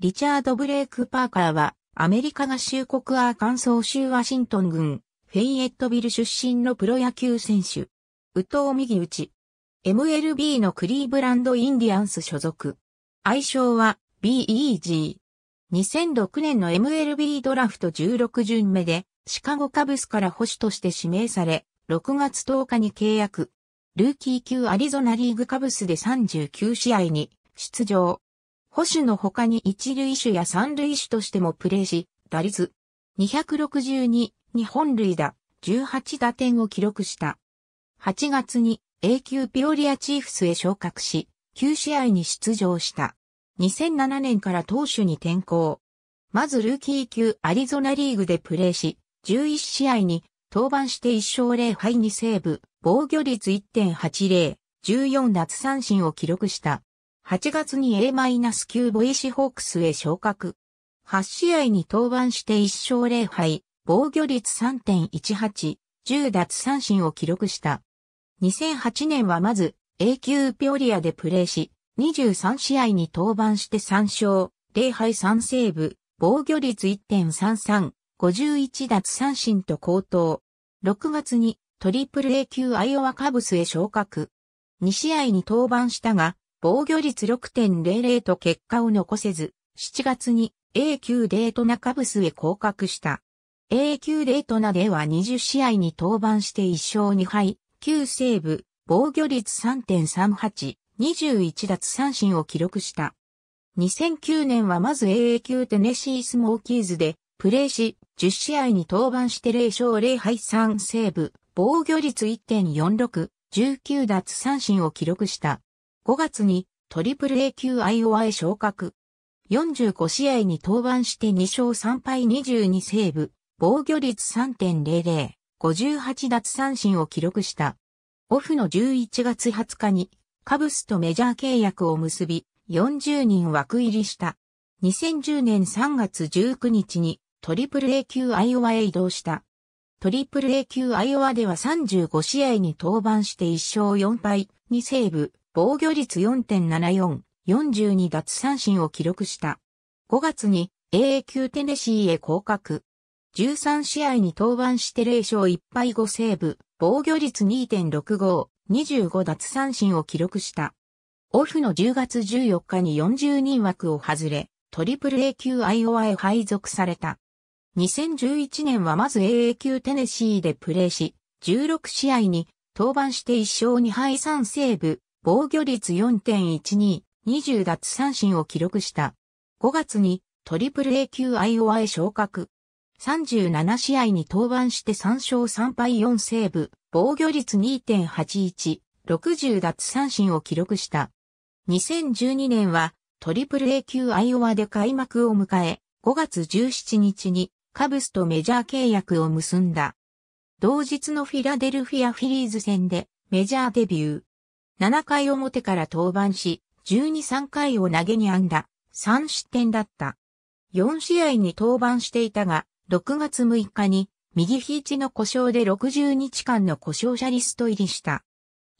リチャード・ブレイク・パーカーは、アメリカ合衆国アーカンソー州ワシントン郡、フェイエットビル出身のプロ野球選手。宇藤右打ち。MLB のクリーブランド・インディアンス所属。愛称は、BEG。2006年の MLB ドラフト16巡目で、シカゴカブスから保守として指名され、6月10日に契約。ルーキー級アリゾナリーグカブスで39試合に出場。保守の他に一塁手や三塁手としてもプレーし、打率262に本塁打18打点を記録した。8月に A 級ピオリアチーフスへ昇格し、9試合に出場した。2007年から投手に転向。まずルーキー級アリゾナリーグでプレーし、11試合に登板して1勝0敗2セーブ、防御率1.80、14奪三振を記録した。8月に A-9 ボイシホークスへ昇格。8試合に登板して1勝0敗、防御率3.18、10奪三振を記録した。2008年はまず A 級ピオリアでプレーし、23試合に登板して3勝、0敗3セーブ、防御率1.33、51奪三振と高騰。6月にトリプル A 級アイオワカブスへ昇格。2試合に登板したが、防御率6.00と結果を残せず、7月に A 級デートナカブスへ降格した。A 級デートナでは20試合に登板して1勝2敗、9セーブ、防御率3.38、21奪三振を記録した。2009年はまず a 級テネシースモーキーズでプレーし、10試合に登板して0勝0敗3セーブ、防御率1.46、19奪三振を記録した。5月にトリプル A 級アイオワへ昇格。45試合に登板して2勝3敗22セーブ、防御率3.00、58奪三振を記録した。オフの11月20日にカブスとメジャー契約を結び、40人枠入りした。2010年3月19日にトリプル A 級アイオワへ移動した。トリプル A 級アイオワでは35試合に登板して1勝4敗、2セーブ、防御率4.74、42奪三振を記録した。5月に AA 級テネシーへ降格。13試合に登板して0勝1敗5セーブ、防御率2.65、25奪三振を記録した。オフの10月14日に40人枠を外れ、トリプル A 級アイオワへ配属された。2011年はまず AA 級テネシーでプレーし、16試合に登板して1勝2敗3セーブ、防御率4.12、20奪三振を記録した。5月にトリプル A 級アイオワへ昇格。37試合に登板して3勝3敗4セーブ、防御率2.81、60奪三振を記録した。2012年はトリプル A 級アイオワで開幕を迎え、5月17日にカブスとメジャー契約を結んだ。同日のフィラデルフィアフィリーズ戦でメジャーデビュー。7回表から登板し、12-3回を投げに編んだ、3失点だった。4試合に登板していたが、6月6日に右肘の故障で60日間の故障者リスト入りした。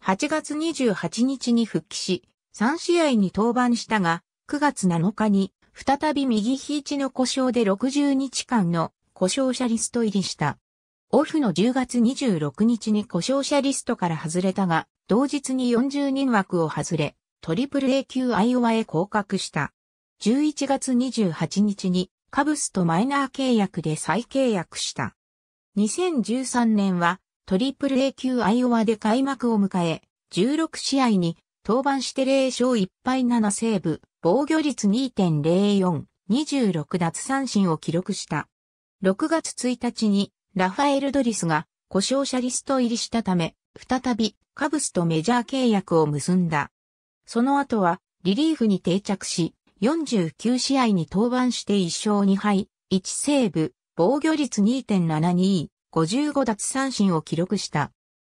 8月28日に復帰し、3試合に登板したが、9月7日に再び右肘の故障で60日間の故障者リスト入りした。オフの10月26日に故障者リストから外れたが、同日に40人枠を外れ、トリプル A 級アイオワへ降格した。11月28日にカブスとマイナー契約で再契約した。2013年はトリプル A 級アイオワで開幕を迎え、16試合に登板して0勝1敗7セーブ、防御率2.04、26奪三振を記録した。6月1日にラファエル・ドリスが故障者リスト入りしたため、再びカブスとメジャー契約を結んだ。その後はリリーフに定着し、49試合に登板して1勝2敗、1セーブ、防御率2.72、55奪三振を記録した。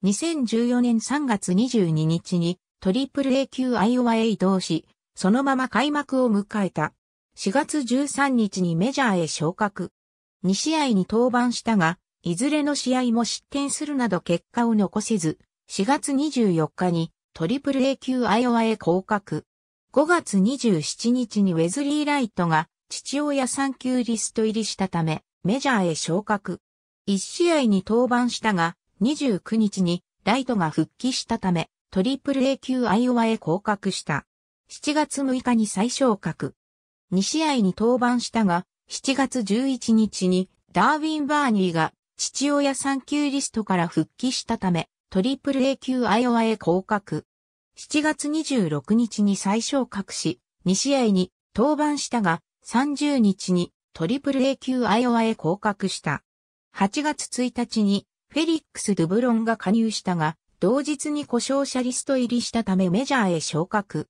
2014年3月22日にトリプル A 級アイオワへ移動し、そのまま開幕を迎えた。4月13日にメジャーへ昇格。2試合に登板したが、いずれの試合も失点するなど結果を残せず、4月24日にトリプル A 級アイオワへ降格。5月27日にウェズリー・ライトが父親産級リスト入りしたため、メジャーへ昇格。1試合に登板したが、29日にライトが復帰したため、トリプル A 級アイオワへ降格した。7月6日に再昇格。2試合に登板したが、7月11日にダーウィン・バーニーが父親産休リストから復帰したため、トリプル A 級アイオワへ降格。7月26日に再昇格し、2試合に登板したが、30日にトリプル A 級アイオワへ降格した。8月1日にフェリックス・ドゥブロンが加入したが、同日に故障者リスト入りしたためメジャーへ昇格。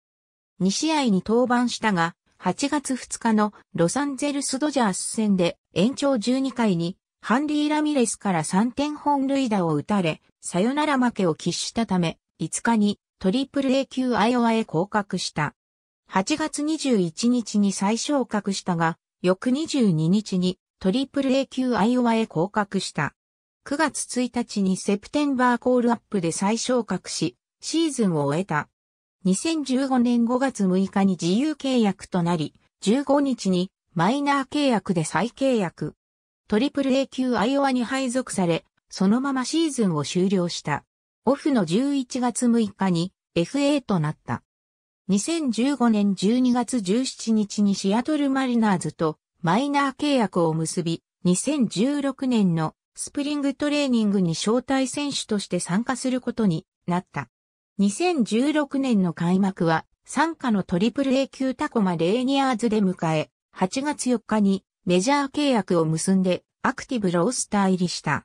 2試合に登板したが、8月2日のロサンゼルス・ドジャース戦で延長12回にハンリー・ラミレスから3点本塁打を打たれ、サヨナラ負けを喫したため、5日にトリプル A 級アイオワへ降格した。8月21日に再昇格したが、翌22日にトリプル A 級アイオワへ降格した。9月1日にセプテンバーコールアップで再昇格し、シーズンを終えた。2015年5月6日に自由契約となり、15日にマイナー契約で再契約。トリプル A 級アイオワに配属され、そのままシーズンを終了した。オフの11月6日に FA となった。2015年12月17日にシアトルマリナーズとマイナー契約を結び、2016年のスプリングトレーニングに招待選手として参加することになった。2016年の開幕は、参加のトリプル A 級タコマレーニアーズで迎え、8月4日にメジャー契約を結んでアクティブロースター入りした。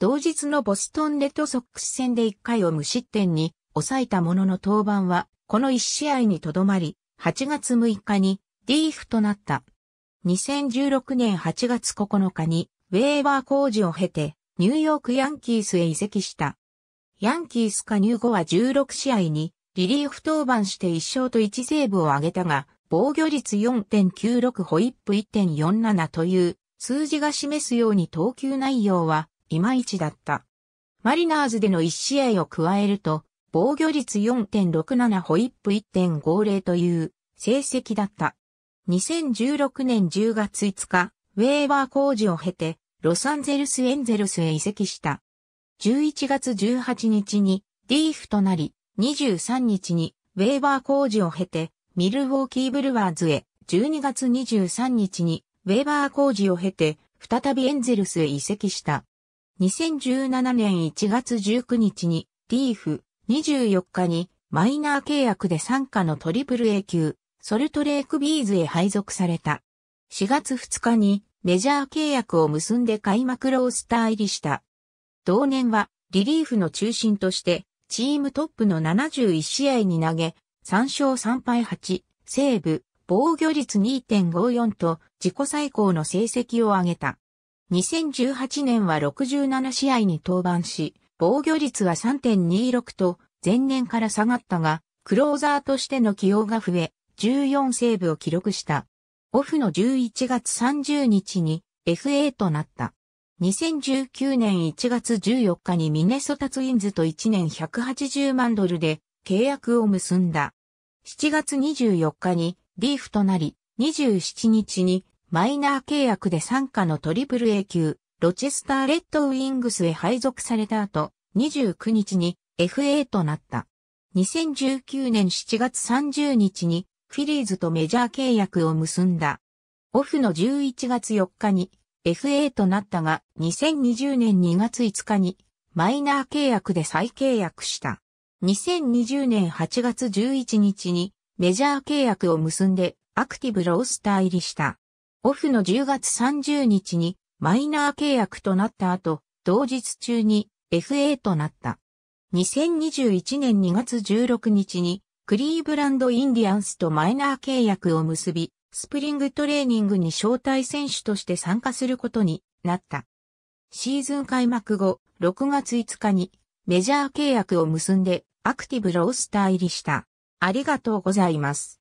同日のボストンレッドソックス戦で1回を無失点に抑えたものの登板はこの1試合にとどまり、8月6日にリーフとなった。2016年8月9日にウェーバー工事を経てニューヨークヤンキースへ移籍した。ヤンキース加入後は16試合にリリーフ登板して1勝と1セーブを挙げたが、防御率4.96ホイップ1.47という数字が示すように投球内容はいまいちだった。マリナーズでの1試合を加えると、防御率4.67ホイップ1.50という成績だった。2016年10月5日、ウェーバー工事を経て、ロサンゼルスエンゼルスへ移籍した。11月18日にリーフとなり、23日にウェーバー工事を経て、ミルウォーキーブルワーズへ12月23日にウェーバー工事を経て再びエンゼルスへ移籍した。2017年1月19日にリーフ24日にマイナー契約で参加のトリプル A 級ソルトレークビーズへ配属された。4月2日にメジャー契約を結んで開幕ロースター入りした。同年はリリーフの中心としてチームトップの71試合に投げ3勝3敗8、セーブ、防御率2.54と自己最高の成績を上げた。2018年は67試合に登板し、防御率は3.26と前年から下がったが、クローザーとしての起用が増え、14セーブを記録した。オフの11月30日に FA となった。2019年1月14日にミネソタツインズと1年180万ドルで契約を結んだ。7月24日にリーフとなり、27日にマイナー契約で参加のトリプル A 級、ロチェスターレッドウィングスへ配属された後、29日に FA となった。2019年7月30日にフィリーズとメジャー契約を結んだ。オフの11月4日に FA となったが2020年2月5日にマイナー契約で再契約した。2020年8月11日にメジャー契約を結んでアクティブロースター入りした。オフの10月30日にマイナー契約となった後、同日中に FA となった。2021年2月16日にクリーブランドインディアンスとマイナー契約を結び、スプリングトレーニングに招待選手として参加することになった。シーズン開幕後、6月5日にメジャー契約を結んでアクティブロースター入りした。ありがとうございます。